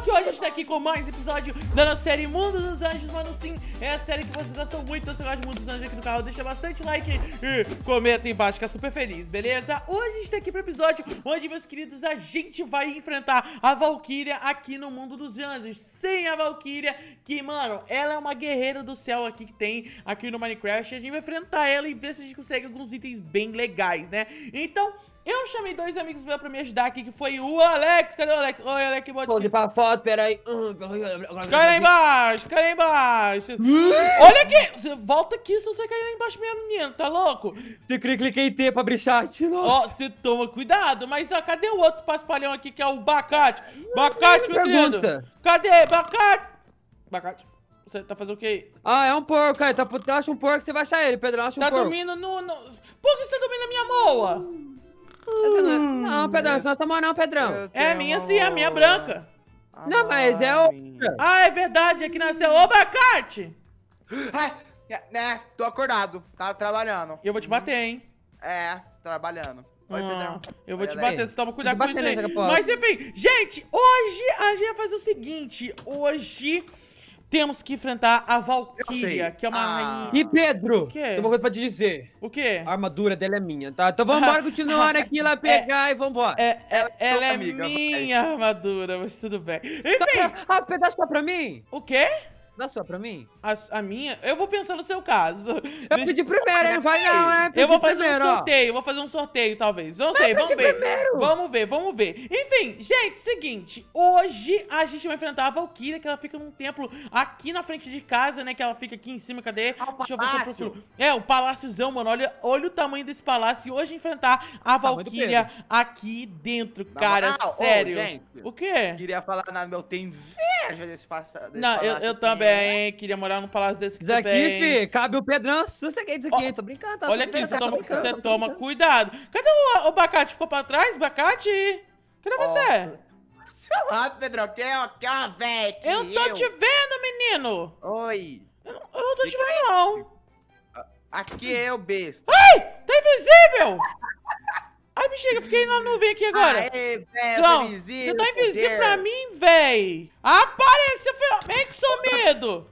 que hoje a gente tá aqui com mais episódio da nossa série Mundo dos Anjos, mano, sim, é a série que vocês gostam muito, então se gosta de Mundo dos Anjos aqui no canal, deixa bastante like e comenta aí embaixo, que é super feliz, beleza? Hoje a gente tá aqui pro episódio onde, meus queridos, a gente vai enfrentar a Valkyria aqui no Mundo dos Anjos, sem a Valkyria, que, mano, ela é uma guerreira do céu aqui que tem aqui no Minecraft, a gente vai enfrentar ela e ver se a gente consegue alguns itens bem legais, né? Então... Eu chamei dois amigos meus pra me ajudar aqui, que foi o Alex. Cadê o Alex? Oi, Alex, bota aqui. pra foto, peraí. Hum, cai lá embaixo, cai lá embaixo. Olha aqui. Você volta aqui se você cair lá embaixo, minha menina, tá louco? Você clica em T pra abrir chat, Ó, você toma cuidado. Mas, ó, cadê o outro paspalhão aqui, que é o Bacate? Bacate, meu querido. Cadê? Bacate. Bacate. Você tá fazendo o quê? Ah, é um porco, cara. É, tá, tá, acha um porco, você vai achar ele, Pedro. Acha um tá porco. Tá dormindo no, no... Por que você tá dormindo na minha moa? Hum. Hum. Não, Pedrão, isso não é sua não, Pedrão. É a minha sim, é a minha branca. Ah, não, mas é o. Ah, é verdade, aqui é que nasceu. Ô, Bacarte! é, é né, tô acordado, tá trabalhando. Eu vou te bater, hein? É, trabalhando. Oi, ah, eu vou Olha te bater, você toma cuidado com isso aí. Mas enfim, gente, hoje a gente vai fazer o seguinte. Hoje temos que enfrentar a Valkyria, que é uma ah. rainha. E Pedro, o quê? tem uma coisa pra te dizer. O quê? A armadura dela é minha, tá? Então vamos embora continuar aqui lá pegar é, e vambora. É, é ela, é ela é, amiga, minha mas... armadura, mas tudo bem. Enfim. Tá, a, ah, a pedaço tá pra mim? O quê? Dá sua pra mim? A, a, minha? Eu vou pensar no seu caso. Eu pedi primeiro, ele vai não, é? Eu vou fazer primeiro, um sorteio, ó. vou fazer um sorteio, talvez. Não sei, vamos ver. Primeiro. Vamos ver, vamos ver. Enfim, gente, seguinte. Hoje a gente vai enfrentar a Valkyria, que ela fica num templo aqui na frente de casa, né? Que ela fica aqui em cima, cadê? Ah, Deixa eu ver se eu procuro. É, o paláciozão, mano. Olha, olha o tamanho desse palácio. E hoje enfrentar a Valkyria aqui dentro, cara. Não, sério. Ô, gente, o quê? Queria falar nada, meu, tem fazer esse passado. Não, eu, eu né? também queria morar num palácio desse aqui Isso aqui, fi, cabe o Pedrão, sosseguei isso aqui, oh, tô brincando. Tá olha aqui, você tá toma, você tá toma cuidado. Cadê o, o Bacate? Ficou pra trás, Bacate? Cadê oh. você? Seu lado, Pedrão, que é, é uma velho Eu tô eu. te vendo, menino. Oi. Eu não, eu não tô te vendo, não. Aqui é o besta. Ai, tá invisível. Ai, bexiga, fiquei na nuvem aqui agora. Aê, ah, véio, é, então, invisível, é você tá invisível poder. pra mim, véi. Apareceu, vem que sumido.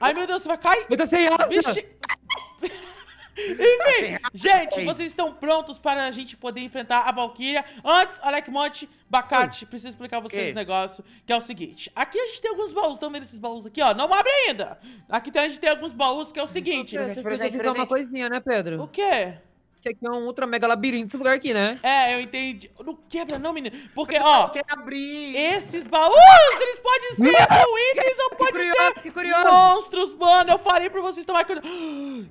Ai, meu Deus, você vai cair. Eu tô sem asa. Bexiga. Enfim, tá gente, vocês estão prontos para a gente poder enfrentar a Valkyria? Antes, Alec Monte, Bacate, Oi. preciso explicar a vocês o um negócio, que é o seguinte. Aqui a gente tem alguns baús, estão vendo esses baús aqui, ó? Não abre ainda! Aqui a gente tem alguns baús, que é o então, seguinte... Pedro, gente tem que uma coisinha, né, Pedro? O quê? que aqui é um ultra mega labirinto esse lugar aqui, né? É, eu entendi. Não quebra não, menino. Porque, ó... Quer abrir. Esses baús, eles podem ser itens ou podem ser que curioso. monstros, mano. Eu falei pra vocês tomar cuidado.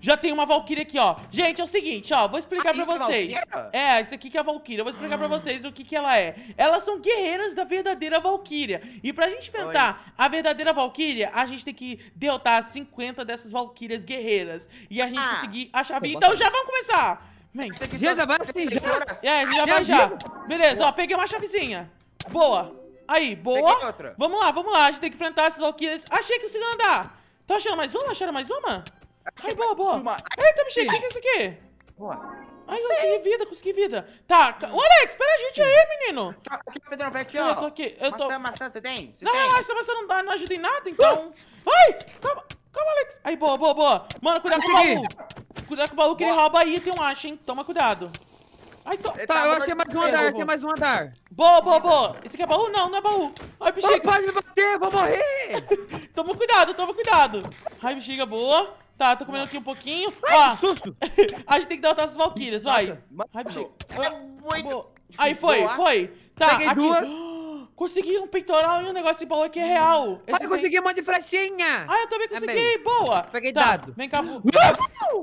Já tem uma Valkyria aqui, ó. Gente, é o seguinte, ó. Vou explicar ah, pra é vocês. É, é, isso aqui que é a Valkyria. vou explicar ah. pra vocês o que que ela é. Elas são guerreiras da verdadeira Valkyria. E pra gente enfrentar Oi. a verdadeira Valkyria, a gente tem que derrotar 50 dessas Valkyrias guerreiras. E a gente ah. conseguir a chave. Então já vamos começar! Man, tá assim, já, já vai assim, já. É, já vai já. Beleza, ó, peguei uma chavezinha. Boa. Aí, boa. Vamos lá, vamos lá. A gente tem que enfrentar esses alquiles. Achei que consigo andar. Tá achando mais uma? Acharam mais uma? Ai, boa, boa. Eita, bicho, o que é isso aqui? Boa. Ai, eu consegui vida, consegui vida. Tá, ô Alex, espera a gente aí, menino. Aqui, Pedrão, dropar aqui, ó. Eu tô aqui, eu tô... Maçã, maçã, você tem? Você não, tem? essa maçã não, dá, não ajuda em nada, então... Ah! Ai, calma, calma, Alex. Aí, boa, boa, boa. Mano, cuidado com o baú cuidado com o baú que ele rouba aí, tem um hein? Toma cuidado. Ai, to... Tá, tá, eu achei mais um andar, achei mais um andar. Boa, boa, boa. Esse aqui é baú? Não, não é baú. Ai, bexiga. Não pode me bater, vou morrer. toma cuidado, toma cuidado. Ai, bexiga, boa. Tá, tô comendo aqui um pouquinho. Ai, Ó, que susto. a gente tem que derrotar as valquírias, vai. Ai, bexiga. É muito... Aí foi, boa. foi. Tá, Peguei aqui. duas. Consegui um peitoral e um negócio de balão que é real. Esse Ai, eu consegui um monte de flechinha. Ah, eu também consegui. Boa. Peguei tá. dado. Vem cá, vou.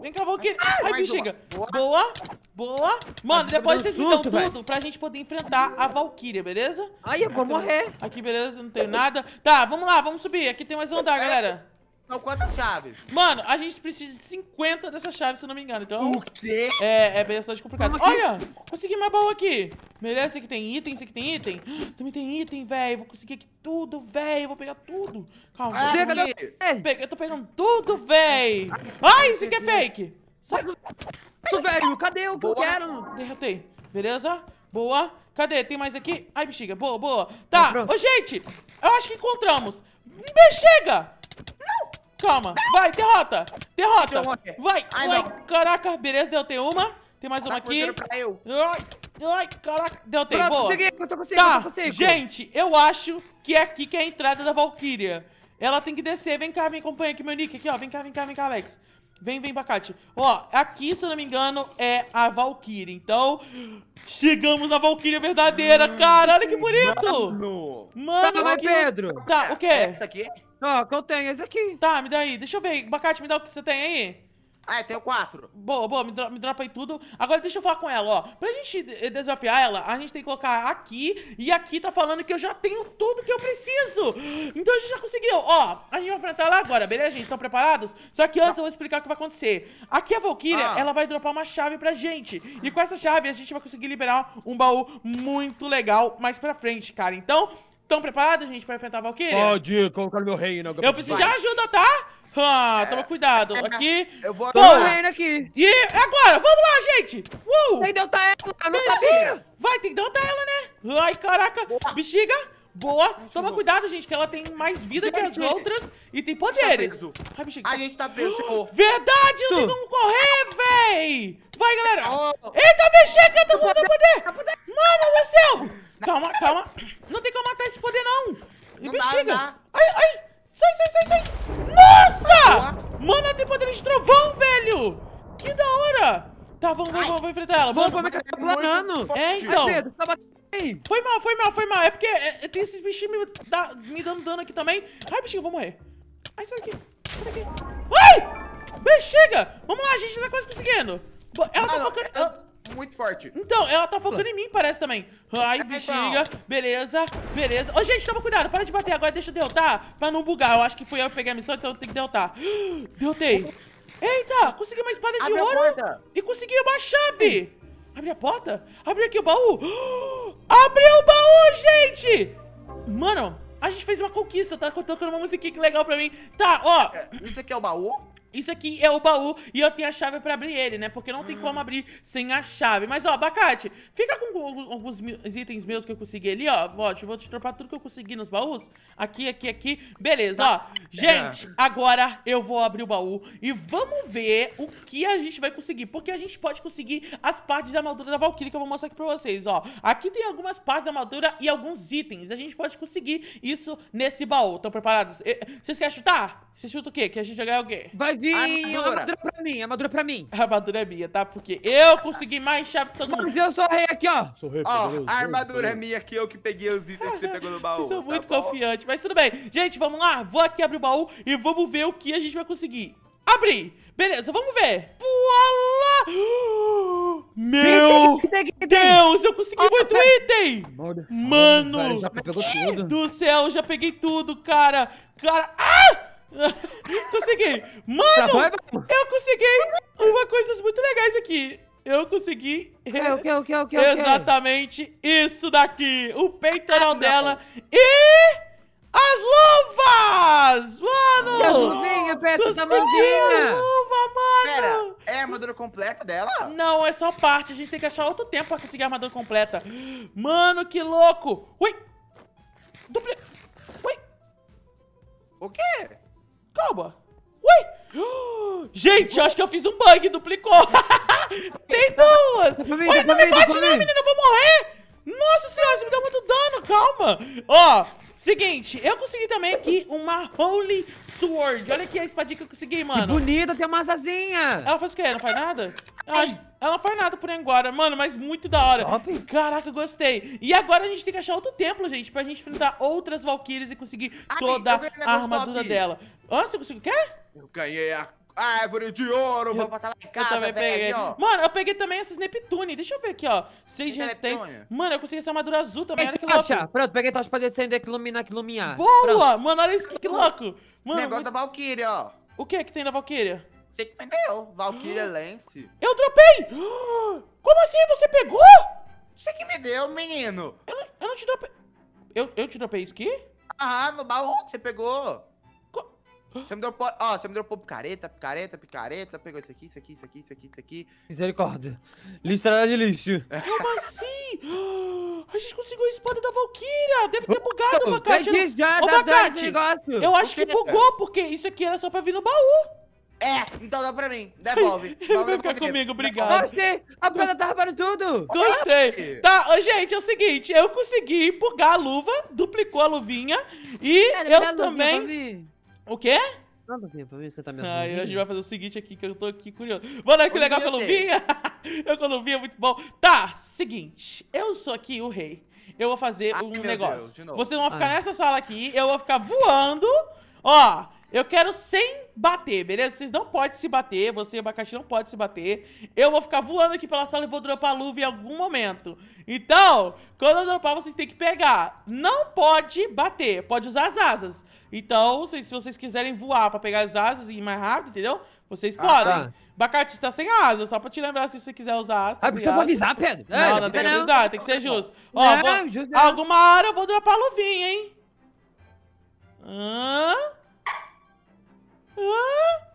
Vem cá, vou querer. Ai, bexiga. Boa. boa. Mano, Ai, tá depois vocês susto, me dão véio. tudo pra gente poder enfrentar a Valkyria, beleza? Ai, eu vou aqui, morrer. Aqui, beleza? Não tem nada. Tá, vamos lá, vamos subir. Aqui tem mais um andar, galera. São quantas chaves? Mano, a gente precisa de 50 dessas chaves, se eu não me engano. Então, o quê? É, é bastante complicado. Assim? Olha, consegui mais baú aqui. Merece aqui tem item, esse aqui tem item. Também tem item, velho. Vou conseguir aqui tudo, velho. Vou pegar tudo. Calma. Ah, Chega, não. Eu tô pegando tudo, velho. Ai, esse aqui é fake. Sai. Isso, velho. Cadê o que eu quero? Derrotei. Beleza? Boa. Cadê? Tem mais aqui? Ai, bexiga. Boa, boa. Tá. tá. Ô, gente. Eu acho que encontramos. Bexiga. Hum, não. Calma. Vai, derrota. Derrota. Vai, Ai, vai. Caraca, beleza, deu, tem uma. Tem mais uma aqui. eu. Ai, ai, caraca. Deu, tem. Pronto, Boa. eu tô conseguindo, tá. eu tô conseguindo. Gente, eu acho que é aqui que é a entrada da Valkyria. Ela tem que descer. Vem cá, vem, acompanha aqui meu nick. Aqui, ó. Vem cá, vem cá, vem cá, Alex. Vem, vem pra cá, Ó, aqui, se eu não me engano, é a Valkyria Então, chegamos na Valkyria verdadeira, hum, cara. Olha que bonito. Mano. Mano, tá, vai, Pedro. Tá, o quê? É essa aqui? É não, que eu tenho é esse aqui. Tá, me dá aí. Deixa eu ver. Bacate, me dá o que você tem aí. Ah, eu tenho quatro. Boa, boa, me, dro me dropa aí tudo. Agora deixa eu falar com ela, ó. Pra gente eh, desafiar ela, a gente tem que colocar aqui. E aqui tá falando que eu já tenho tudo que eu preciso. Então a gente já conseguiu. Ó, a gente vai enfrentar ela agora, beleza, gente? Estão preparados? Só que antes eu vou explicar o que vai acontecer. Aqui a Valkyria, ah. ela vai dropar uma chave pra gente. E com essa chave a gente vai conseguir liberar um baú muito legal mais pra frente, cara. Então... Estão preparados, gente, pra enfrentar a Valkyrie? Pode colocar meu reino. Eu preciso de ajuda, tá? Ah, toma cuidado. É, aqui. Eu vou abrir o reino aqui. E agora? Vamos lá, gente. Uh! Tem que derrotar ela, eu não sabia. Vai, tem que derrotar ela, né? Ai, caraca. Boa. Bexiga. Boa. Toma cuidado, gente, que ela tem mais vida que as tá outras e tem tá poderes. Ai, bexiga. A tá gente tá preso. Uh, verdade, não tem como correr, véi. Vai, galera. Oh. Eita, bexiga, eu tô com poder. Mano do céu. Calma, calma. Não tem como matar esse poder, não. E não bexiga. Dá, Ai, ai. Sai, sai, sai, sai. Nossa! Boa. Mano, ela tem poder de trovão, velho. Que da hora. Tá, vamos, vamos, vamos enfrentar ela. Vamos, vamos, vamos. É, então. Foi mal, foi mal, foi mal. É porque é, é tem esses bichinhos me, da, me, dando dano aqui também. Ai, bichinho, eu vou morrer. Ai, sai daqui. Sai daqui. Ai! Bexiga! Vamos lá, a gente tá quase conseguindo. Ela tá ah, focando... Ela muito forte. Então, ela tá focando em mim, parece também. Ai, é, bexiga. Então. Beleza, beleza. Ô, gente, toma cuidado. Para de bater agora. Deixa eu derrotar pra não bugar. Eu acho que fui eu que peguei a missão, então eu tenho que derrotar. Derrotei. Eita, consegui uma espada Abre de ouro. E consegui uma chave. Sim. Abre a porta. Abre aqui o baú. Abriu o baú, gente. Mano, a gente fez uma conquista. Tá tocando uma musiquinha que legal pra mim. Tá, ó. É, isso aqui é o baú? Isso aqui é o baú e eu tenho a chave pra abrir ele, né? Porque não tem como hum. abrir sem a chave. Mas, ó, abacate, fica com alguns itens meus que eu consegui ali, ó. Vou, vou te dropar tudo que eu consegui nos baús. Aqui, aqui, aqui. Beleza, ó. Tá. Gente, é. agora eu vou abrir o baú e vamos ver o que a gente vai conseguir. Porque a gente pode conseguir as partes da armadura da Valkyrie que eu vou mostrar aqui pra vocês, ó. Aqui tem algumas partes da armadura e alguns itens. A gente pode conseguir isso nesse baú. Estão preparados? Vocês querem chutar? Você chuta o quê? Que a gente vai ganhar o quê? Vai armadura. armadura pra mim, armadura pra mim. A armadura é minha, tá? Porque eu consegui mais chave que todo mundo. Mas eu sou rei aqui, ó. Sou rei, Ó, a armadura é minha aqui, eu que peguei os itens que você pegou no baú. Vocês são tá muito tá confiantes, mas tudo bem. Gente, vamos lá. Vou aqui abrir o baú e vamos ver o que a gente vai conseguir. Abri! Beleza, vamos ver. Voila! Meu Deus, eu consegui oh, muito item! Mano, Mano velho, do céu, já peguei tudo, cara. Cara, ah! consegui! Mano, tá eu consegui uma coisa muito legais aqui. Eu consegui. O que, o que, o que, Exatamente isso daqui. O peitoral ah, dela. E. As luvas! Mano! E as luvinhas, Petra, da mãozinha! luva, mano! Pera, é a armadura completa dela? Não, é só parte. A gente tem que achar outro tempo pra conseguir a armadura completa. Mano, que louco! Ui! Dupli... Ui! O quê? Calma. Ui! Gente, acho que eu fiz um bug, duplicou. Tem duas. Comigo, Oi, não me bate não, menina, eu vou morrer. Nossa senhora, isso me deu muito dano, calma. Ó, Seguinte, eu consegui também aqui uma Holy Sword. Olha aqui a espadinha que eu consegui, mano. Que bonita, tem uma asazinha. Ela faz o quê? Não faz nada? Ai. Ela faz nada por agora, mano, mas muito da hora. Top. Caraca, gostei. E agora a gente tem que achar outro templo, gente, pra gente enfrentar outras Valkyries e conseguir Ai, toda a armadura top. dela. Ah, você conseguiu? o quê? Eu ganhei a árvore de ouro, vou botar lá em casa, eu também peguei. Aqui, mano, eu peguei também essas Neptune. Deixa eu ver aqui, ó. Seis resistências. Mano, eu consegui essa armadura azul também. Olha que louco. Pronto, peguei tocha pra descender, que iluminar, que iluminar. Boa! Pronto. Mano, olha isso, que, que louco. Mano, Negócio muito... da Valkyria, ó. O que é que tem na Valkyria? Você que deu, Valkyrie Lance. Eu dropei! Como assim? Você pegou? Você que me deu, menino. Eu, não, eu não te dropei. Eu, eu te dropei isso aqui? Ah, no baú que você pegou. Co... Você me dropou, ó, você me dropou picareta, picareta, picareta, pegou isso aqui, isso aqui, isso aqui, isso aqui, isso aqui. Misericórdia. Listrada de lixo. Como assim? A gente conseguiu a espada da Valkyria. Deve ter bugado, Abacate. Vai já, dá, dá esse Eu acho que bugou, porque isso aqui era só pra vir no baú. É, então dá pra mim. Devolve. Vai ficar comigo, obrigado. Gostei! A pedra tá roubando tudo! Gostei! Tá, gente, é o seguinte, eu consegui bugar a luva, duplicou a luvinha e é, eu também... O quê? Quanto tempo pra esquentar minhas ah, A gente vai fazer o seguinte aqui, que eu tô aqui curioso. Mano, olha que legal com a luvinha! eu com a luvinha, muito bom. Tá, seguinte, eu sou aqui o rei. Eu vou fazer Ai, um negócio. Deus, Vocês vão ficar Ai. Ah. nessa sala aqui, eu vou ficar voando, ó... Eu quero sem bater, beleza? Vocês não podem se bater, você e abacaxi não pode se bater. Eu vou ficar voando aqui pela sala e vou dropar a luva em algum momento. Então, quando eu dropar, vocês têm que pegar. Não pode bater, pode usar as asas. Então, se, se vocês quiserem voar pra pegar as asas e ir mais rápido, entendeu? Vocês ah, podem. Tá. Ah. Bacate, você tá sem asa, só pra te lembrar se você quiser usar asa. Ah, vou avisar, Pedro. Não, é, não, não tem que avisar, não. tem que ser justo. Não, Ó, vou... alguma hora eu vou dropar a luvinha, hein? Hã? Hã?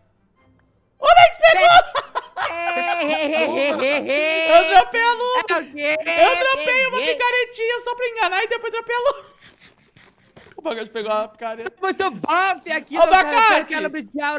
Onde é que você pegou? É, é, é, eu dropei a luva. Eu dropei uma picaretinha só pra enganar e depois dropei a luva. Abacate pegou a picareta. Você abacate. Cara, de aula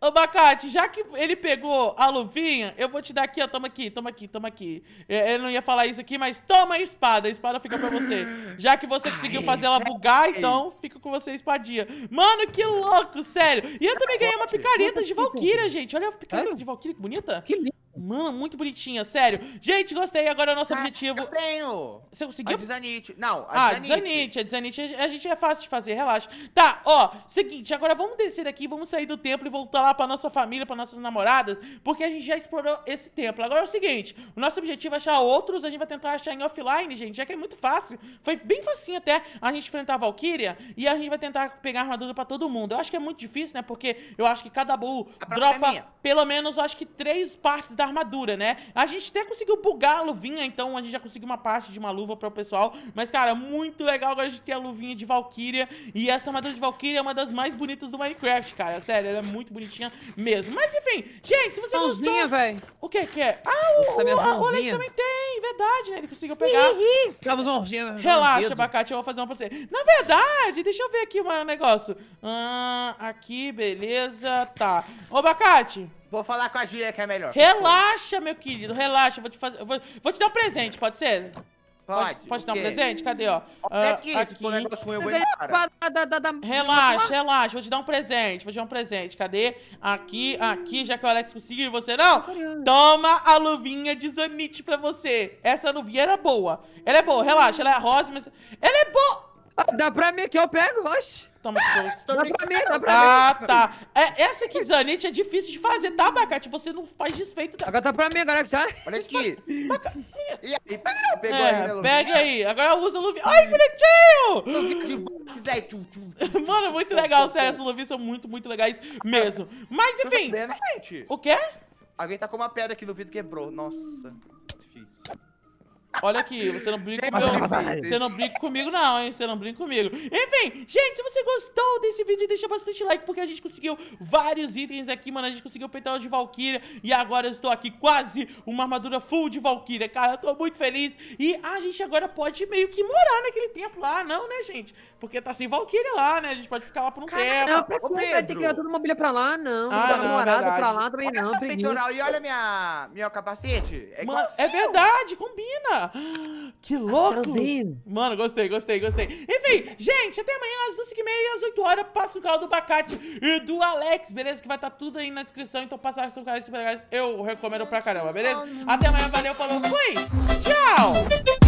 Abacate, já que ele pegou a luvinha, eu vou te dar aqui, ó. Toma aqui, toma aqui, toma aqui. É, ele não ia falar isso aqui, mas toma a espada. A espada fica pra você. Já que você conseguiu fazer ela bugar, então fica com você a espadinha. Mano, que louco, sério. E eu também ganhei uma picareta de Valkyria, gente. Olha a picareta de Valkyria, que bonita. Que linda. Mano, muito bonitinha, sério. Gente, gostei. Agora é o nosso ah, objetivo. Eu tenho! Você conseguiu? A Desanite. Não, a ah, Desanite. A Desanite a gente é fácil de fazer, relaxa. Tá, ó, seguinte, agora vamos descer daqui, vamos sair do templo e voltar lá pra nossa família, pra nossas namoradas, porque a gente já explorou esse templo. Agora é o seguinte, o nosso objetivo é achar outros, a gente vai tentar achar em offline, gente, já que é muito fácil. Foi bem facinho até a gente enfrentar a Valkyria e a gente vai tentar pegar armadura pra todo mundo. Eu acho que é muito difícil, né, porque eu acho que cada bull dropa é pelo menos, eu acho que três partes da armadura, né? A gente até conseguiu bugar a luvinha, então a gente já conseguiu uma parte de uma luva para o pessoal. Mas, cara, muito legal agora a gente ter a luvinha de Valkyria. E essa armadura de Valkyria é uma das mais bonitas do Minecraft, cara. Sério, ela é muito bonitinha mesmo. Mas, enfim, gente, se você mãozinha, gostou... Mãozinha, velho. O que que é? Ah, o, tá o, a, o Alex também tem verdade, né? Ele conseguiu pegar. Ficava mordendo. Relaxa, abacate, eu vou fazer uma pra você. Na verdade, deixa eu ver aqui um negócio. Ah, aqui, beleza, tá. Ô, abacate. Vou falar com a Gia que é melhor. Relaxa, meu querido, relaxa. vou te, fazer, vou, vou te dar um presente, pode ser? Pode. Pode, dar um presente? Cadê, ó? Olha uh, ah, aqui, eu vou Relaxa, relaxa. Vou te dar um presente. Vou te dar um presente. Cadê? Aqui, aqui. Já que o Alex conseguiu você não, toma a luvinha de Zanite pra você. Essa luvinha era boa. Ela é boa, relaxa. Ela é rosa, mas... Ela é boa! Ah, dá pra mim que eu pego, oxe. Toma dois. Dá pra mim, dá pra ah, mim. Ah, tá. É, essa aqui, Zanite é difícil de fazer, tá, Abacate? Você não faz desfeito. Agora dá tá pra mim, galera. Já. Olha aqui. E aí, pegou é, aí, né, Pega aí, agora usa o luvi Ai, bonitinho! Mano, é muito legal, sério, esses Luffy são muito, muito legais mesmo. Mas, enfim... Sabendo, né, gente. O quê? Alguém tá com uma pedra aqui no vidro quebrou. Nossa, difícil. Olha aqui, você não brinca comigo. Você não brinca comigo, não, hein? Você não brinca comigo. Enfim, gente, se você gostou desse vídeo, deixa bastante like, porque a gente conseguiu vários itens aqui, mano. A gente conseguiu peitoral de Valkyria. E agora eu estou aqui quase uma armadura full de Valkyria, cara. Eu tô muito feliz. E a gente agora pode meio que morar naquele tempo lá, não, né, gente? Porque tá sem Valkyria lá, né? A gente pode ficar lá por um tempo. Não, pra Ô, Pedro. Tem que levar toda mobília pra lá, não. Ah, não, é pra lá também olha não. peitoral, e olha minha, minha capacete. É, Mano, é verdade, combina. Que louco! Mano, gostei, gostei, gostei. Enfim, gente, até amanhã às 12 e meia, às 8 horas, passa o canal do Bacate e do Alex, beleza? Que vai estar tá tudo aí na descrição, então passa os canais super legais, eu recomendo pra caramba, beleza? Até amanhã, valeu, falou, fui! Tchau!